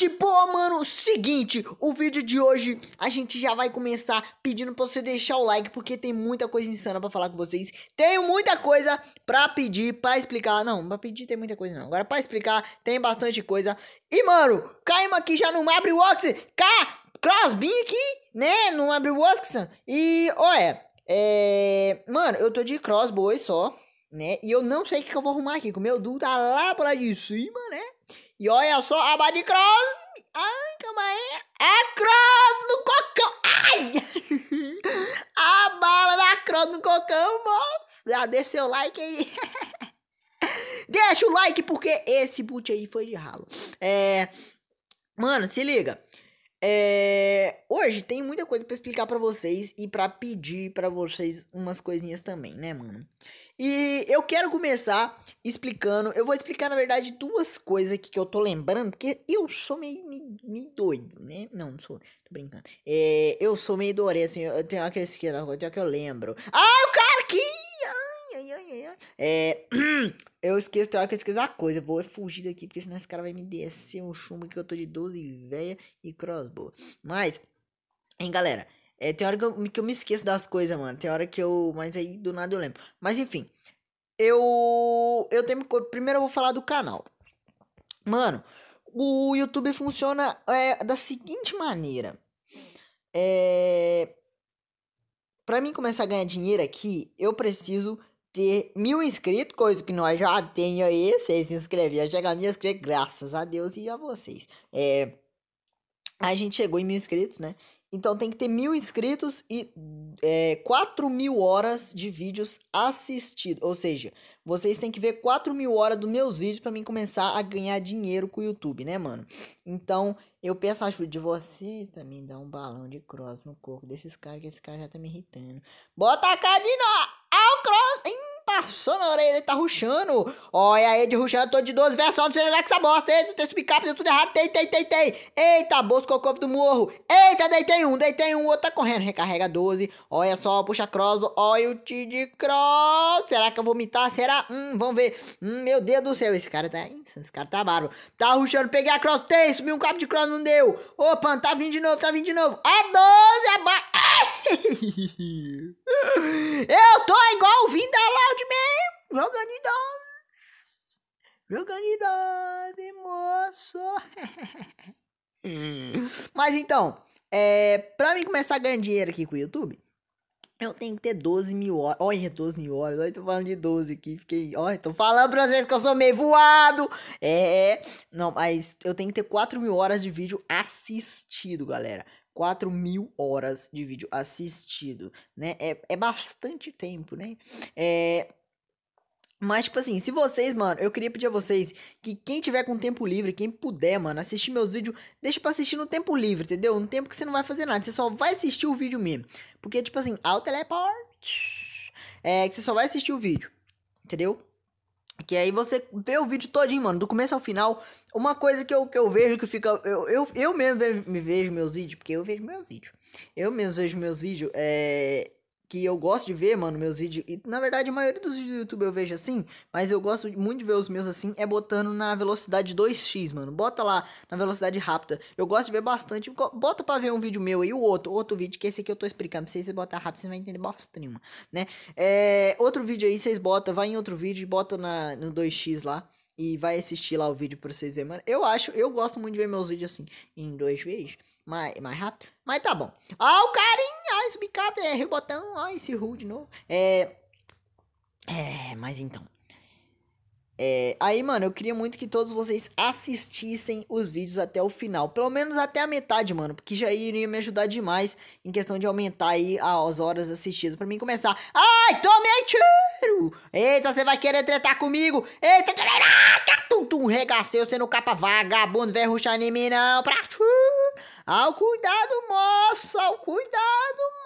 de boa, mano? Seguinte, o vídeo de hoje a gente já vai começar pedindo pra você deixar o like, porque tem muita coisa insana pra falar com vocês. Tenho muita coisa pra pedir, pra explicar. Não, pra pedir tem muita coisa não. Agora pra explicar tem bastante coisa. E, mano, caímos aqui já no Mabre Watson. Cá, Crosbin aqui, né? No Mabre Watson. E, olha, é... Mano, eu tô de crossbow só, né? E eu não sei o que, que eu vou arrumar aqui, que o meu duo tá lá pra de cima, né? E olha só, a Mari Cross. Ai, calma aí. É Cross no cocão. Ai! A bala da Cross no cocão, moço. Já deixa seu like aí. Deixa o like porque esse boot aí foi de ralo. É. Mano, se liga. É, hoje tem muita coisa para explicar para vocês e para pedir para vocês umas coisinhas também, né, mano? E eu quero começar explicando. Eu vou explicar, na verdade, duas coisas aqui que eu tô lembrando, porque eu sou meio, meio, meio doido, né? Não, não sou, tô brincando. É, eu sou meio doido, assim, eu tenho uma que eu, que eu lembro. Ah, o cara aqui! É, eu esqueço, que eu esqueço a coisa. vou fugir daqui, porque senão esse cara vai me descer um chumbo que eu tô de 12 velha e crossbow. Mas, hein, galera. É, tem hora que eu, que eu me esqueço das coisas, mano. Tem hora que eu. Mas aí do nada eu lembro. Mas enfim. Eu. Eu tenho. Primeiro eu vou falar do canal. Mano, o YouTube funciona é, da seguinte maneira. É. Pra mim começar a ganhar dinheiro aqui, eu preciso ter mil inscritos, coisa que nós já tenho aí. Vocês se inscreveram, chegar a mil inscritos graças a Deus e a vocês. É. A gente chegou em mil inscritos, né? Então tem que ter mil inscritos e é, 4 mil horas de vídeos assistidos. Ou seja, vocês têm que ver 4 mil horas dos meus vídeos para mim começar a ganhar dinheiro com o YouTube, né, mano? Então eu peço a ajuda de vocês pra me dar um balão de cross no corpo desses caras, que esse cara já tá me irritando. Bota a cara de nós! só na orelha dele tá ruxando. Olha aí, de ruxando, tô de 12 versões, não sei onde é que essa bosta. Eita, tem esse picape, deu tudo errado. Tem, tem, tem, tem. Eita, o cocô do morro. Eita, deitei um, deitei um. O outro tá correndo, recarrega 12. Olha só, puxa crossbow. Olha o T de cross. Será que eu vou mitar? Será? Hum, vamos ver. Hum, meu Deus do céu, esse cara tá. Esse cara tá bárbaro. Tá ruxando, peguei a cross. Tem, subiu um cabo de cross, não deu. Opa, tá vindo de novo, tá vindo de novo. A 12, a ba... Eu tô igual o Vinda Loudman, jogando em Jogando em moço. Mas então, é, pra mim começar a ganhar dinheiro aqui com o YouTube, eu tenho que ter 12 mil horas. Olha, 12 mil horas. Olha, tô falando de 12 aqui. Fiquei. Olha, tô falando pra vocês que eu sou meio voado. É. Não, mas eu tenho que ter 4 mil horas de vídeo assistido, galera. 4 mil horas de vídeo assistido, né? É, é bastante tempo, né? É... Mas, tipo assim, se vocês, mano, eu queria pedir a vocês que quem tiver com tempo livre, quem puder, mano, assistir meus vídeos, deixa pra assistir no tempo livre, entendeu? No tempo que você não vai fazer nada, você só vai assistir o vídeo mesmo. Porque, tipo assim, ao teleporte, é, é que você só vai assistir o vídeo, entendeu? Que aí você vê o vídeo todinho, mano, do começo ao final. Uma coisa que eu, que eu vejo que fica. Eu, eu, eu mesmo me vejo meus vídeos, porque eu vejo meus vídeos. Eu mesmo vejo meus vídeos. É, que eu gosto de ver, mano, meus vídeos. E na verdade a maioria dos vídeos do YouTube eu vejo assim, mas eu gosto muito de ver os meus assim, é botando na velocidade 2x, mano. Bota lá na velocidade rápida. Eu gosto de ver bastante. Bota pra ver um vídeo meu aí, o outro, outro vídeo, que esse aqui eu tô explicando. Se você botar rápido, você vai entender bosta nenhuma, né? É, outro vídeo aí, vocês botam, vai em outro vídeo e bota na, no 2x lá e vai assistir lá o vídeo pra vocês verem, mano. Eu acho, eu gosto muito de ver meus vídeos assim, em dois vezes, mais, mais rápido. Mas tá bom. Ah, o carinho! subicado bicap é rebotão, ó, esse Ru de novo. É. É, mas então. É, aí, mano, eu queria muito que todos vocês assistissem os vídeos até o final. Pelo menos até a metade, mano. Porque já iria me ajudar demais em questão de aumentar aí as horas assistidas. Pra mim começar. Ai, tomei tiro! Eita, você vai querer tretar comigo! Eita, tum, tum, regaceu, sendo capa vagabundo, velho ruxa anime não. Pra... Ao cuidado, moço! Ao cuidado, moço!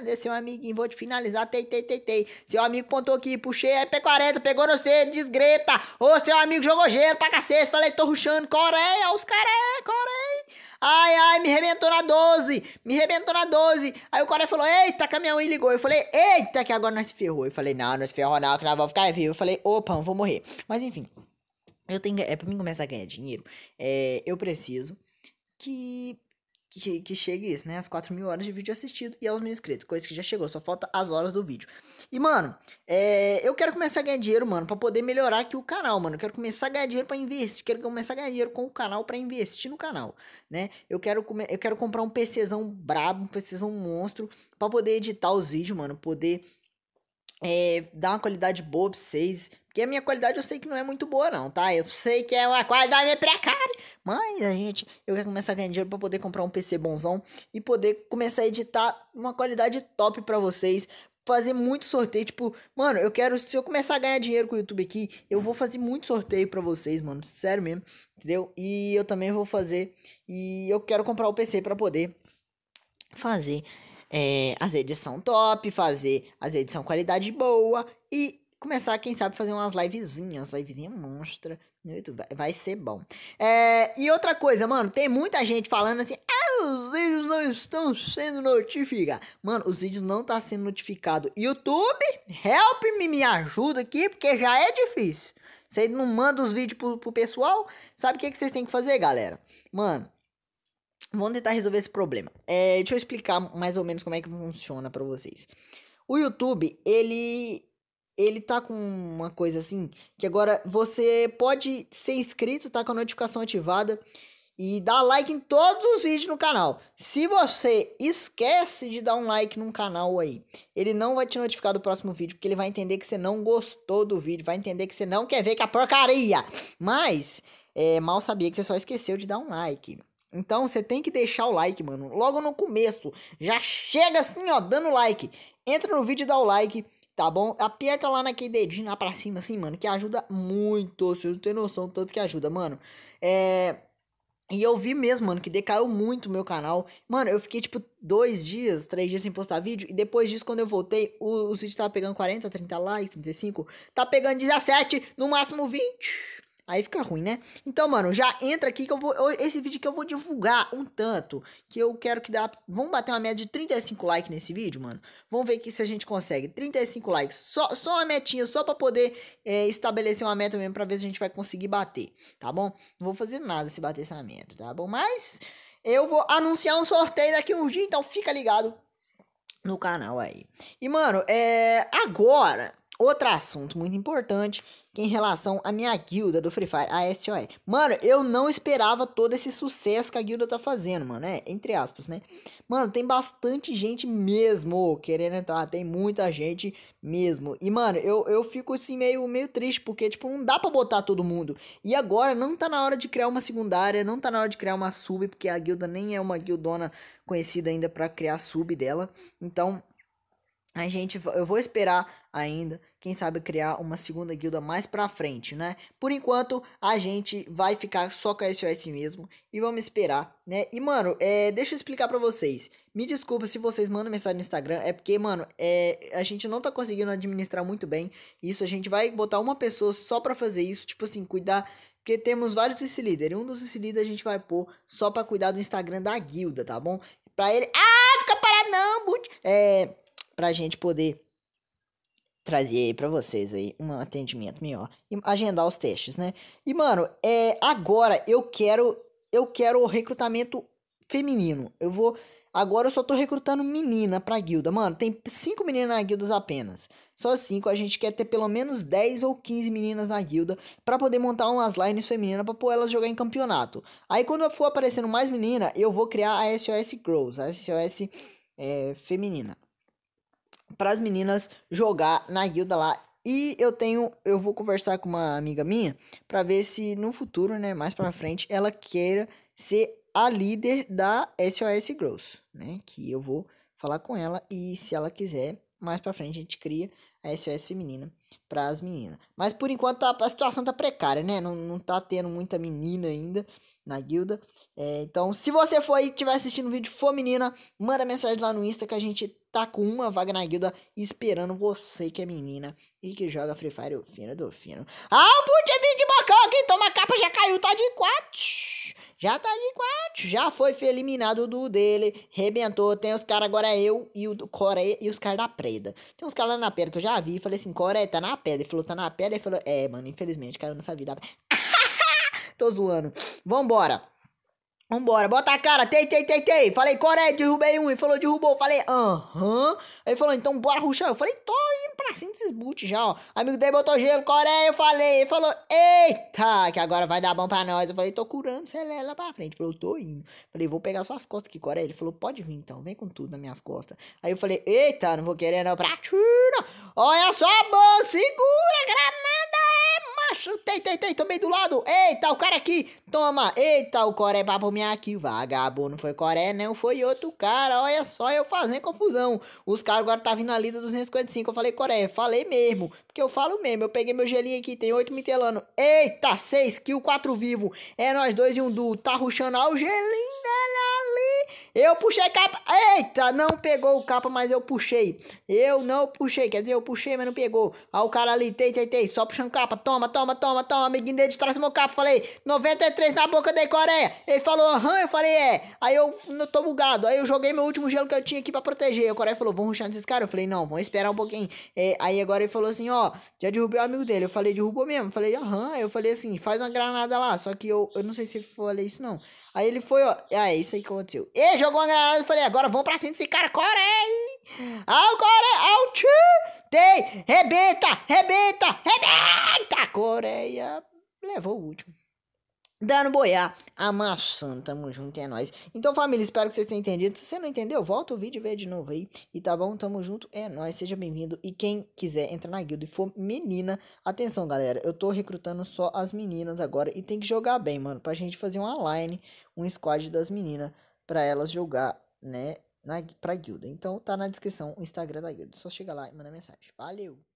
né? Seu amiguinho, vou te finalizar, tei, tei, tei, tei. Seu amigo pontou aqui, puxei, aí P40, pegou no C, desgreta. Ô, seu amigo jogou gelo pra cacete, falei, tô ruxando, Coreia, os caras é, Coreia. Ai, ai, me rebentou na 12, me rebentou na 12. Aí o cara falou, eita, caminhão, e ligou. Eu falei, eita, que agora nós ferrou. Eu falei, não, nós ferrou não, que nós vamos ficar vivo. Eu falei, opa, vou morrer. Mas enfim, eu tenho, é pra mim começar a ganhar dinheiro, é, eu preciso que que, que chegue isso, né? As 4 mil horas de vídeo assistido e aos mil inscritos. Coisa que já chegou, só falta as horas do vídeo. E, mano, é, eu quero começar a ganhar dinheiro, mano, pra poder melhorar aqui o canal, mano. Eu quero começar a ganhar dinheiro pra investir. Quero começar a ganhar dinheiro com o canal pra investir no canal, né? Eu quero, comer, eu quero comprar um PCzão brabo, um PCzão monstro, pra poder editar os vídeos, mano. Poder é, dar uma qualidade boa pra vocês, porque a minha qualidade eu sei que não é muito boa, não, tá? Eu sei que é uma qualidade meio precária. Mas a gente, eu quero começar a ganhar dinheiro pra poder comprar um PC bonzão e poder começar a editar uma qualidade top pra vocês fazer muito sorteio. Tipo, mano, eu quero. Se eu começar a ganhar dinheiro com o YouTube aqui, eu vou fazer muito sorteio para vocês, mano. Sério mesmo. Entendeu? E eu também vou fazer. E eu quero comprar o PC para poder fazer é, as edições top, fazer as edições qualidade boa e começar, quem sabe, fazer umas livezinhas, livezinha monstra no YouTube. Vai ser bom. É, e outra coisa, mano, tem muita gente falando assim, ah, os vídeos não estão sendo notificados. Mano, os vídeos não estão tá sendo notificados. YouTube, help me, me ajuda aqui, porque já é difícil. Você não manda os vídeos pro, pro pessoal? Sabe o que, que vocês têm que fazer, galera? Mano, vamos tentar resolver esse problema. É, deixa eu explicar mais ou menos como é que funciona para vocês. O YouTube, ele ele tá com uma coisa assim, que agora você pode ser inscrito, tá com a notificação ativada e dar like em todos os vídeos no canal. Se você esquece de dar um like num canal aí, ele não vai te notificar do próximo vídeo, porque ele vai entender que você não gostou do vídeo, vai entender que você não quer ver que a porcaria. Mas é, mal sabia que você só esqueceu de dar um like. Então você tem que deixar o like, mano. Logo no começo, já chega assim, ó, dando like. Entra no vídeo e dá o like tá bom? Aperta lá naquele dedinho lá pra cima, assim, mano, que ajuda muito. Você não tem noção tanto que ajuda, mano. É. E eu vi mesmo, mano, que decaiu muito o meu canal. Mano, eu fiquei tipo dois dias, três dias sem postar vídeo. E depois disso, quando eu voltei, o, o vídeo tava pegando 40, 30 likes, 35. Tá pegando 17, no máximo 20. Aí fica ruim, né? Então, mano, já entra aqui que eu vou. Esse vídeo que eu vou divulgar um tanto. Que eu quero que dá. Vamos bater uma meta de 35 likes nesse vídeo, mano. Vamos ver aqui se a gente consegue. 35 likes. Só, só uma metinha, só pra poder é, estabelecer uma meta mesmo. Pra ver se a gente vai conseguir bater. Tá bom? Não vou fazer nada se bater essa meta, tá bom? Mas. Eu vou anunciar um sorteio daqui um dia, então fica ligado no canal aí. E, mano, é. Agora. Outro assunto muito importante que em relação à minha guilda do Free Fire, a SOE. Mano, eu não esperava todo esse sucesso que a guilda tá fazendo, mano, é, entre aspas, né? Mano, tem bastante gente mesmo querendo entrar, tem muita gente mesmo. E, mano, eu, eu fico assim meio, meio triste, porque, tipo, não dá pra botar todo mundo. E agora não tá na hora de criar uma secundária, não tá na hora de criar uma sub, porque a guilda nem é uma guildona conhecida ainda para criar sub dela. Então, a gente, eu vou esperar ainda, quem sabe criar uma segunda guilda mais pra frente, né? Por enquanto, a gente vai ficar só com a SOS mesmo e vamos esperar, né? E, mano, é, deixa eu explicar pra vocês. Me desculpa se vocês mandam mensagem no Instagram, é porque, mano, é, a gente não tá conseguindo administrar muito bem isso. A gente vai botar uma pessoa só pra fazer isso, tipo assim, cuidar porque temos vários vice líder. Um dos vice líder a gente vai pôr só para cuidar do Instagram da guilda, tá bom? Para ele, ah, fica parado não, but... é para a gente poder trazer aí para vocês aí um atendimento melhor e agendar os testes, né? E mano, é agora eu quero eu quero o recrutamento feminino. Eu vou agora eu só tô recrutando menina para guilda. Mano, tem cinco meninas na guilda apenas. Só cinco, a gente quer ter pelo menos 10 ou 15 meninas na guilda para poder montar umas lines femininas para pôr elas jogar em campeonato. Aí quando for aparecendo mais menina, eu vou criar a SOS Girls, a SOS é, feminina para as meninas jogar na guilda lá. E eu tenho, eu vou conversar com uma amiga minha para ver se no futuro, né, mais para frente, ela queira ser a líder da SOS Gross, né? Que eu vou falar com ela e se ela quiser, mais pra frente a gente cria a SOS feminina para as meninas. Mas por enquanto a situação tá precária, né? Não, não tá tendo muita menina ainda na guilda. É, então, se você for e tiver assistindo o vídeo for menina, manda mensagem lá no Insta que a gente tá com uma vaga na guilda esperando você que é menina e que joga Free Fire o fino do fino. Ah, o é de Bocão, quem toma capa já caiu, tá de quatro já tá de quarto, já foi eliminado do dele, rebentou. Tem os caras, agora é eu e o Coreia e os caras da Preda. Tem uns caras lá na pedra que eu já vi, falei assim: Coreia tá na pedra. Ele falou: tá na pedra. Ele falou: é, mano, infelizmente caiu nessa vida. Tô zoando. Vambora. Vambora, bota a cara, tem, tem, tem, tem. Falei, Coreia, é? derrubei um. Ele falou, derrubou. Falei, aham. Aí falou, então bora ruxar. Eu falei, tô indo pra cima desses boot já, ó. Amigo dele botou gelo, Coreia, é? eu falei. Ele falou, eita, que agora vai dar bom pra nós. Eu falei, tô curando, você é lá pra frente. Ele falou, tô indo. Eu falei, vou pegar suas costas aqui, Coreia. É? Ele falou, pode vir então, vem com tudo nas minhas costas. Aí eu falei, eita, não vou querer não pra tira. Olha só, bom, segura, granada deitei, tomei do lado. Eita, o cara aqui. Toma. Eita, o Coré babou minha aqui. O vagabundo não foi Coré, não. Foi outro cara. Olha só, eu fazendo confusão. Os caras agora tá vindo ali do 255. Eu falei Coré. Falei mesmo. Porque eu falo mesmo. Eu peguei meu gelinho aqui. Tem oito mitelano. Eita, seis o quatro vivo. É nós dois e um duo. Tá ruxando. Olha o gelinho dela. Né, eu puxei capa. Eita, não pegou o capa, mas eu puxei. Eu não puxei. Quer dizer, eu puxei, mas não pegou. Aí o cara ali, tei, tei, tei. Só puxando capa. Toma, toma, toma, toma. Amiguinho dele traz meu capa. Falei, 93 na boca da Coreia. Ele falou, aham. Eu falei, é. Aí eu não tô bugado. Aí eu joguei meu último gelo que eu tinha aqui pra proteger. A Coreia falou, vamos ruxar nesses caras. Eu falei, não, vamos esperar um pouquinho. É, aí agora ele falou assim, ó. Já derrubei o amigo dele. Eu falei, derrubou mesmo. Eu falei, aham. Eu falei assim, faz uma granada lá. Só que eu, eu não sei se eu falei isso não. Aí ele foi, ó. Ah, é isso aí que aconteceu. E, jogou uma granada e falei, agora vamos pra cima desse cara, Coreia! Ao Coreia, ao tchê! Tem! Rebenta, rebenta, rebenta! Coreia levou o último dando boiá, amassando, tamo junto, é nóis. Então, família, espero que vocês tenham entendido. Se você não entendeu, volta o vídeo e vê de novo aí. E tá bom, tamo junto, é nóis, seja bem-vindo. E quem quiser entrar na guilda e for menina, atenção, galera, eu tô recrutando só as meninas agora e tem que jogar bem, mano, pra gente fazer uma line, um squad das meninas para elas jogar, né, na para guilda. Então tá na descrição o Instagram da guilda. É só chega lá e manda mensagem. Valeu.